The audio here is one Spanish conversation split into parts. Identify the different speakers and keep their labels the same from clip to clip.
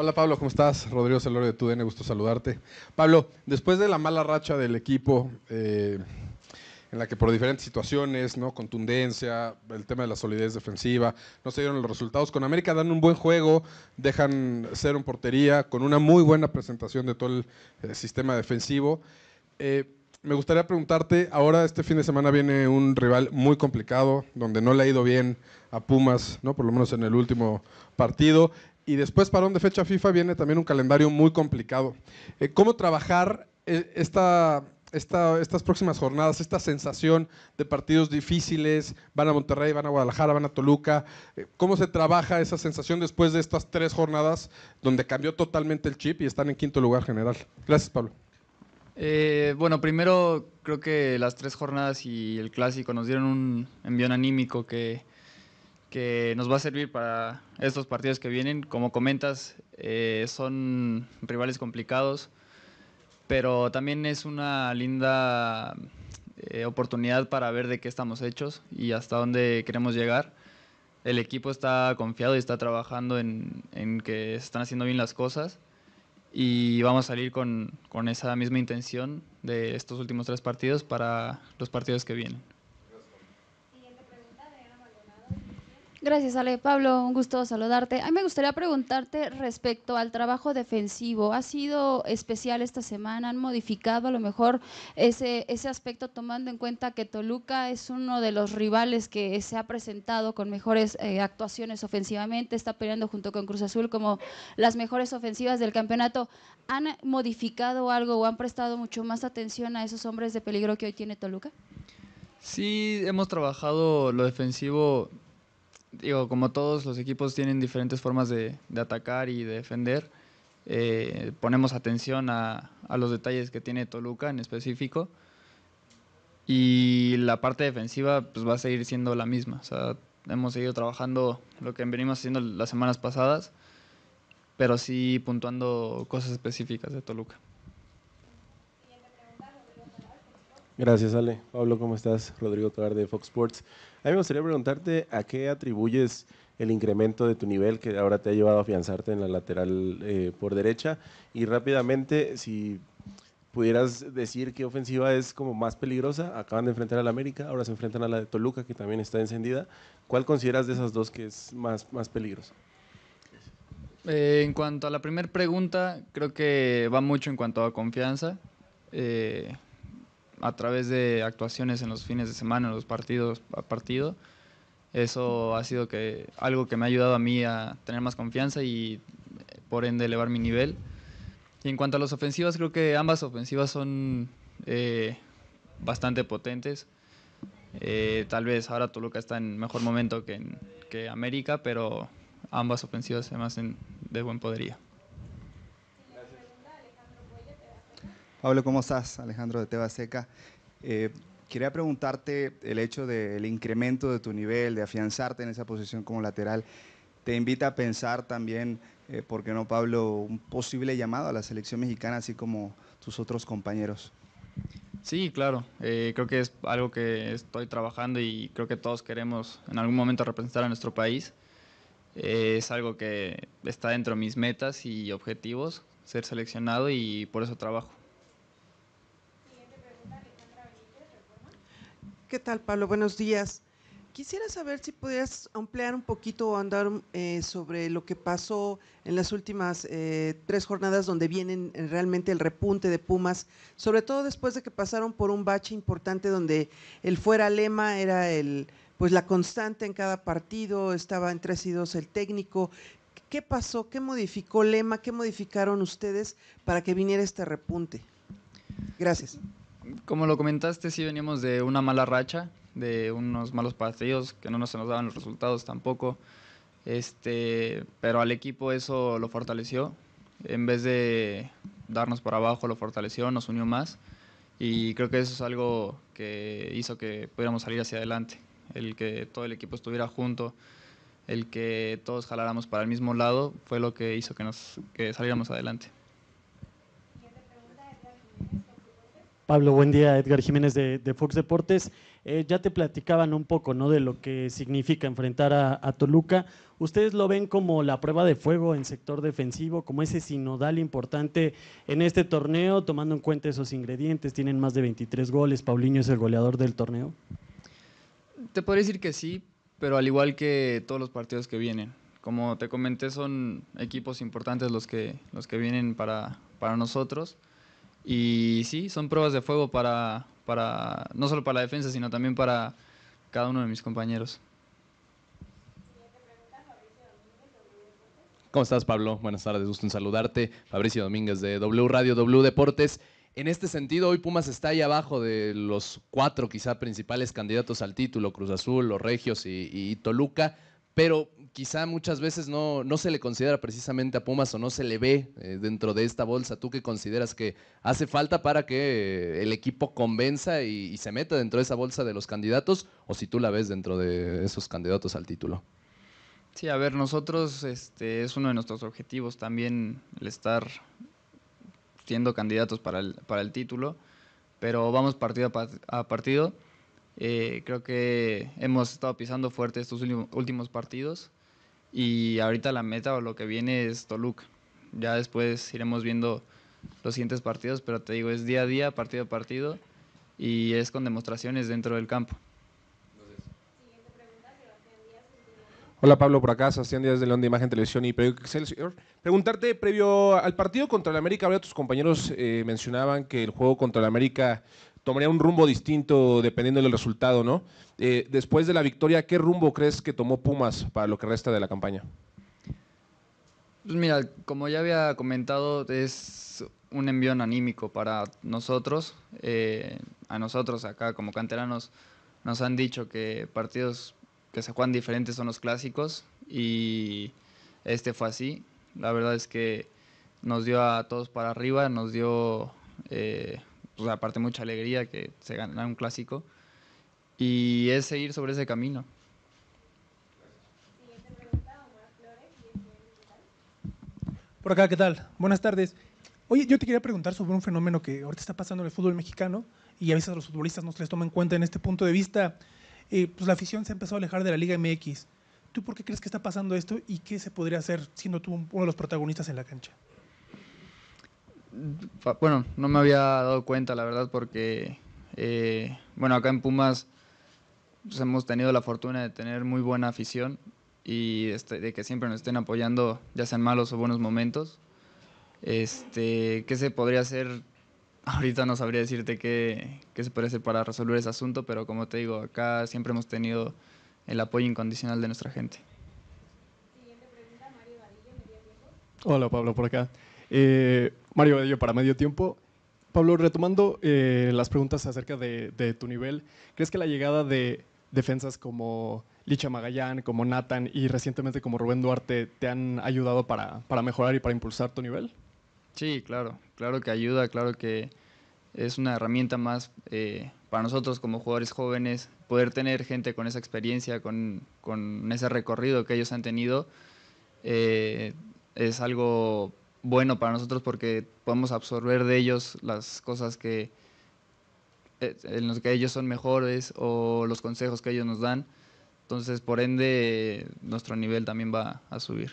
Speaker 1: Hola Pablo, ¿cómo estás? Rodrigo Celorio de TUDN, gusto saludarte. Pablo, después de la mala racha del equipo, eh, en la que por diferentes situaciones, ¿no? contundencia, el tema de la solidez defensiva, no se dieron los resultados. Con América dan un buen juego, dejan ser en portería, con una muy buena presentación de todo el eh, sistema defensivo. Eh, me gustaría preguntarte, ahora este fin de semana viene un rival muy complicado, donde no le ha ido bien a Pumas, ¿no? por lo menos en el último partido y después para de fecha FIFA viene también un calendario muy complicado. Eh, ¿Cómo trabajar eh, esta, estas próximas jornadas, esta sensación de partidos difíciles? Van a Monterrey, van a Guadalajara, van a Toluca. Eh, ¿Cómo se trabaja esa sensación después de estas tres jornadas donde cambió totalmente el chip y están en quinto lugar general? Gracias, Pablo. bueno, primero creo que las tres jornadas y el clásico nos dieron un envión anímico que que nos va a servir para estos partidos que vienen. Como comentas, eh, son rivales complicados, pero también es una linda eh, oportunidad para ver de qué estamos hechos y hasta dónde queremos llegar. El equipo está confiado y está trabajando en, en que están haciendo bien las cosas y vamos a salir con, con esa misma intención de estos últimos tres partidos para los partidos que vienen. Gracias, Ale. Pablo, un gusto saludarte. A mí me gustaría preguntarte respecto al trabajo defensivo. ¿Ha sido especial esta semana? ¿Han modificado a lo mejor ese, ese aspecto tomando en cuenta que Toluca es uno de los rivales que se ha presentado con mejores eh, actuaciones ofensivamente? Está peleando junto con Cruz Azul como las mejores ofensivas del campeonato. ¿Han modificado algo o han prestado mucho más atención a esos hombres de peligro que hoy tiene Toluca? Sí, hemos trabajado lo defensivo digo, como todos los equipos tienen diferentes formas de, atacar y de defender, eh, ponemos atención a, los detalles que tiene Toluca en específico. Y la parte defensiva pues, va a seguir siendo la misma. hemos seguido trabajando lo que venimos haciendo las semanas pasadas, pero sí puntuando cosas específicas de Toluca. Gracias, Ale. Pablo, ¿cómo estás? Rodrigo Tobar de Fox Sports. A mí me gustaría preguntarte a qué atribuyes el incremento de tu nivel que ahora te ha llevado a afianzarte en la lateral eh, por derecha. Y rápidamente, si pudieras decir qué ofensiva es como más peligrosa, acaban de enfrentar a la América, ahora se enfrentan a la de Toluca, que también está encendida. ¿Cuál consideras de esas dos que es más, más peligrosa? Eh, en cuanto a la primera pregunta, creo que va mucho en cuanto a confianza. Eh, a través de actuaciones en los fines de semana, en los partidos a partido. Eso ha sido que, algo que me ha ayudado a mí a tener más confianza y por ende elevar mi nivel. Y en cuanto a las ofensivas, creo que ambas ofensivas son eh, bastante potentes. Eh, tal vez ahora Toluca está en mejor momento que, que América, pero ambas ofensivas se hacen de buen poderío. Pablo, ¿cómo estás? Alejandro de Tebaseca. Eh, quería preguntarte el hecho del incremento de tu nivel, de afianzarte en esa posición como lateral. Te invita a pensar también, eh, ¿por qué no, Pablo, un posible llamado a la selección mexicana, así como tus otros compañeros? Sí, claro. Eh, creo que es algo que estoy trabajando y creo que todos queremos en algún momento representar a nuestro país. es algo que está dentro de mis metas y objetivos, ser seleccionado y por eso trabajo. ¿Qué tal, Pablo? Buenos días. Quisiera saber si pudieras ampliar un poquito o andar eh, sobre lo que pasó en las últimas eh, tres jornadas donde viene eh, realmente el repunte de Pumas, sobre todo después de que pasaron por un bache importante donde el fuera lema era el pues la constante en cada partido, estaba entre sí dos el técnico. ¿Qué pasó? ¿Qué modificó Lema? ¿Qué modificaron ustedes para que viniera este repunte? Gracias como lo comentaste, sí veníamos de una mala racha, de unos malos partidos que no nos, nos daban los resultados tampoco. Este, pero al equipo eso lo fortaleció. En vez de darnos por abajo, lo fortaleció, nos unió más. Y creo que eso es algo que hizo que pudiéramos salir hacia adelante. El que todo el equipo estuviera junto, el que todos jaláramos para el mismo lado, fue lo que hizo que, nos, que saliéramos adelante. Pablo, buen día. Edgar Jiménez de, Fox Deportes. Eh, ya te platicaban un poco ¿no? de lo que significa enfrentar a, Toluca. ¿Ustedes lo ven como la prueba de fuego en sector defensivo, como ese sinodal importante en este torneo, tomando en cuenta esos ingredientes? Tienen más de 23 goles. Paulinho es el goleador del torneo. Te podría decir que sí, pero al igual que todos los partidos que vienen. Como te comenté, son equipos importantes los que, los que vienen para, para nosotros y sí, son pruebas de fuego para, para no solo para la defensa, sino también para cada uno de mis compañeros. ¿Cómo estás, Pablo? Buenas tardes, gusto en saludarte. Fabricio Domínguez de W Radio, W Deportes. En este sentido, hoy Pumas está ahí abajo de los cuatro quizá principales candidatos al título, Cruz Azul, Los Regios y Toluca pero quizá muchas veces no, no, se le considera precisamente a Pumas o no se le ve eh, dentro de esta bolsa. ¿Tú qué consideras que hace falta para que el equipo convenza y, se meta dentro de esa bolsa de los candidatos o si tú la ves dentro de esos candidatos al título? Sí, a ver, nosotros este, es uno de nuestros objetivos también el estar siendo candidatos para el, título, pero vamos partido a partido eh, creo que hemos estado pisando fuerte estos últimos partidos y ahorita la meta o lo que viene es Toluca. Ya después iremos viendo los siguientes partidos, pero te digo, es día a día, partido a partido y es con demostraciones dentro del campo. Hola Pablo, por acá, Sebastián Díaz de León de Imagen Televisión y Previo Excelsior. Preguntarte, previo al partido contra el América, ahora tus compañeros eh, mencionaban que el juego contra el América tomaría un rumbo distinto dependiendo del resultado, ¿no? Eh, después de la victoria, ¿qué rumbo crees que tomó Pumas para lo que resta de la campaña? Pues mira, como ya había comentado, es un envío anímico para nosotros. Eh, a nosotros acá como canteranos nos han dicho que partidos que se juegan diferentes son los clásicos y este fue así. La verdad es que nos dio a todos para arriba, nos dio eh, o pues, aparte mucha alegría que se gana un clásico. Y es seguir sobre ese camino. Por acá, ¿qué tal? Buenas tardes. Oye, yo te quería preguntar sobre un fenómeno que ahorita está pasando en el fútbol mexicano y a veces los futbolistas no se les toma en cuenta en este punto de vista. Eh, pues la afición se ha empezado a alejar de la Liga MX. ¿Tú por qué crees que está pasando esto y qué se podría hacer siendo tú uno de los protagonistas en la cancha? bueno, no me había dado cuenta, la verdad, porque, eh, bueno, acá en Pumas pues, hemos tenido la fortuna de tener muy buena afición y este, de que siempre nos estén apoyando, ya sean malos o buenos momentos. Este, ¿Qué se podría hacer? Ahorita no sabría decirte qué, qué se puede hacer para resolver ese asunto, pero como te digo, acá siempre hemos tenido el apoyo incondicional de nuestra gente. Hola Pablo, por acá. Eh, Mario Bello para medio tiempo. Pablo, retomando eh, las preguntas acerca de, tu nivel, ¿crees que la llegada de defensas como Licha Magallán, como Nathan y recientemente como Rubén Duarte te han ayudado para, mejorar y para impulsar tu nivel? Sí, claro, claro que ayuda, claro que es una herramienta más eh, para nosotros como jugadores jóvenes, poder tener gente con esa experiencia, con, ese recorrido que ellos han tenido, es algo bueno para nosotros porque podemos absorber de ellos las cosas que eh, en los que ellos son mejores o los consejos que ellos nos dan. Entonces, por ende, nuestro nivel también va a subir.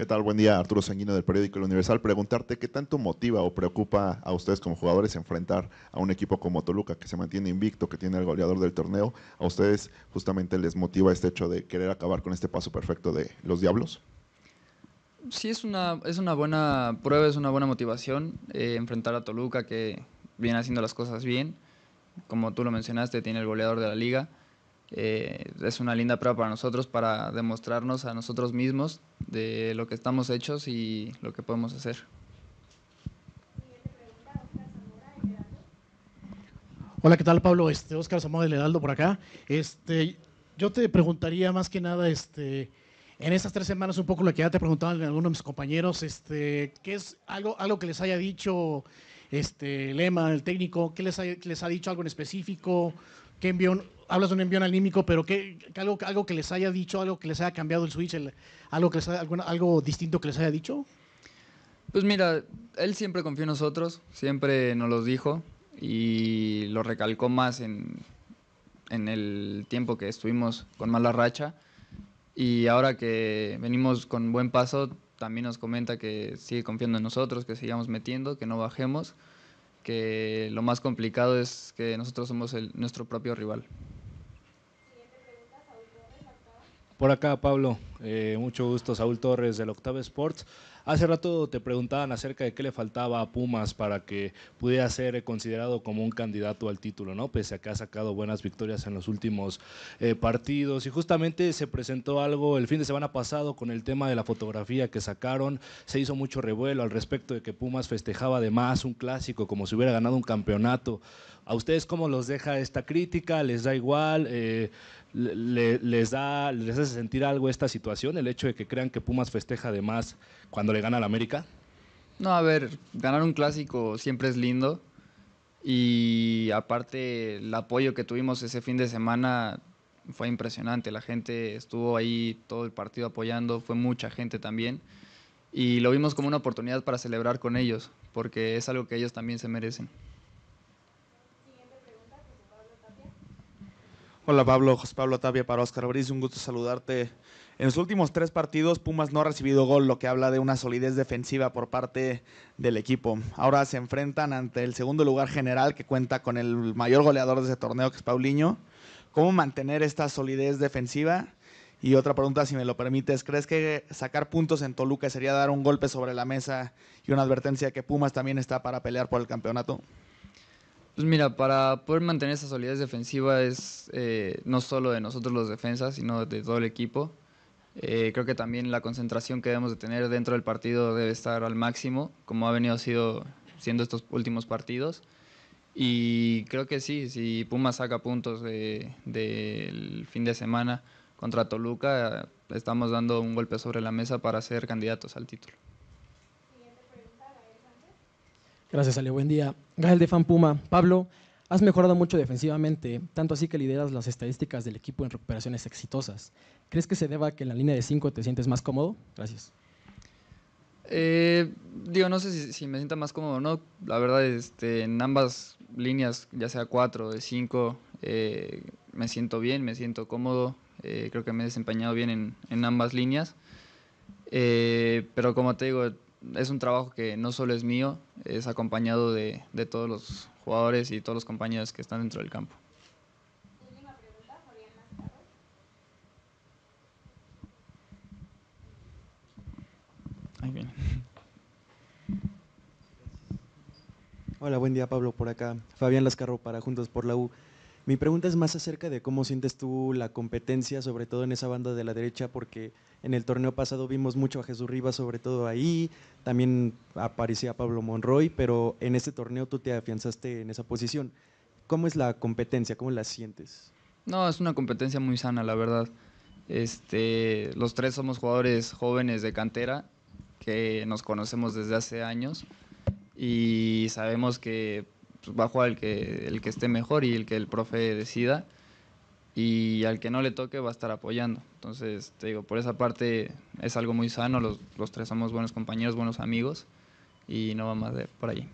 Speaker 1: ¿Qué tal? Buen día, Arturo Sanguino del periódico El Universal. Preguntarte qué tanto motiva o preocupa a ustedes como jugadores enfrentar a un equipo como Toluca, que se mantiene invicto, que tiene el goleador del torneo. ¿A ustedes justamente les motiva este hecho de querer acabar con este paso perfecto de los Diablos? Sí, es una, es una buena prueba, es una buena motivación eh, enfrentar a Toluca, que viene haciendo las cosas bien. Como tú lo mencionaste, tiene el goleador de la liga. Eh, es una linda prueba para nosotros para demostrarnos a nosotros mismos de lo que estamos hechos y lo que podemos hacer. Hola, ¿qué tal Pablo? Este, Oscar Zamora del Heraldo por acá. Este, yo te preguntaría más que nada, este, en estas tres semanas, un poco lo que ya te preguntaban algunos de mis compañeros, este, ¿qué es algo, algo que les haya dicho este, Lema, el técnico? ¿Qué les ha, les ha dicho algo en específico? ¿Qué envió hablas de un envío anímico, pero que, algo, algo, que les haya dicho, algo que les haya cambiado el switch, algo, que les algo distinto que les haya dicho. Pues mira, él siempre confió en nosotros, siempre nos lo dijo y lo recalcó más en, en el tiempo que estuvimos con mala racha. Y ahora que venimos con buen paso, también nos comenta que sigue confiando en nosotros, que sigamos metiendo, que no bajemos, que lo más complicado es que nosotros somos nuestro propio rival. Por acá, Pablo. Eh, mucho gusto, Saúl Torres del Octava Sports. Hace rato te preguntaban acerca de qué le faltaba a Pumas para que pudiera ser considerado como un candidato al título, ¿no? Pese a que ha sacado buenas victorias en los últimos eh, partidos. Y justamente se presentó algo el fin de semana pasado con el tema de la fotografía que sacaron. Se hizo mucho revuelo al respecto de que Pumas festejaba además un clásico como si hubiera ganado un campeonato. ¿A ustedes cómo los deja esta crítica? ¿Les da igual? Eh, les, da, ¿Les hace sentir algo esta situación? el hecho de que crean que Pumas festeja además cuando le gana al América? No, a ver, ganar un clásico siempre es lindo. Y aparte, el apoyo que tuvimos ese fin de semana fue impresionante. La gente estuvo ahí todo el partido apoyando, fue mucha gente también. Y lo vimos como una oportunidad para celebrar con ellos, porque es algo que ellos también se merecen. Hola Pablo, José Pablo Tapia para Oscar Briz, un gusto saludarte. En los últimos tres partidos Pumas no ha recibido gol, lo que habla de una solidez defensiva por parte del equipo. Ahora se enfrentan ante el segundo lugar general que cuenta con el mayor goleador de ese torneo que es Paulinho. ¿Cómo mantener esta solidez defensiva? Y otra pregunta, si me lo permites, ¿crees que sacar puntos en Toluca sería dar un golpe sobre la mesa y una advertencia que Pumas también está para pelear por el campeonato? Pues mira, para poder mantener esa solidez defensiva es eh, no solo de nosotros los defensas, sino de todo el equipo. Eh, creo que también la concentración que debemos de tener dentro del partido debe estar al máximo, como ha venido siendo estos últimos partidos. Y creo que sí, si Puma saca puntos del fin de semana contra Toluca, estamos dando un golpe sobre la mesa para ser candidatos al título. Gracias, Ale. Buen día. Gael de Fan Puma. Pablo, has mejorado mucho defensivamente, tanto así que lideras las estadísticas del equipo en recuperaciones exitosas. ¿Crees que se deba a que en la línea de 5 te sientes más cómodo? Gracias. Eh, digo, no sé si, me sienta más cómodo o no. La verdad, este, en ambas líneas, ya sea 4 o 5, eh, me siento bien, me siento cómodo. Eh, creo que me he desempeñado bien en, en ambas líneas. pero como te digo, es un trabajo que no solo es mío, es acompañado de, todos los jugadores y todos los compañeros que están dentro del campo. Hola, buen día Pablo, por acá. Fabián Lascarro para Juntos por la U. Mi pregunta es más acerca de cómo sientes tú la competencia, sobre todo en esa banda de la derecha, porque en el torneo pasado vimos mucho a Jesús Rivas, sobre todo ahí, también aparecía Pablo Monroy, pero en este torneo tú te afianzaste en esa posición. ¿Cómo es la competencia? ¿Cómo la sientes? No, es una competencia muy sana, la verdad. Este, los tres somos jugadores jóvenes de cantera que nos conocemos desde hace años y sabemos que pues, va el que, el que esté mejor y el que el profe decida. Y al que no le toque va a estar apoyando. Entonces, te digo, por esa parte es algo muy sano. Los, tres somos buenos compañeros, buenos amigos. Y no va más de por ahí.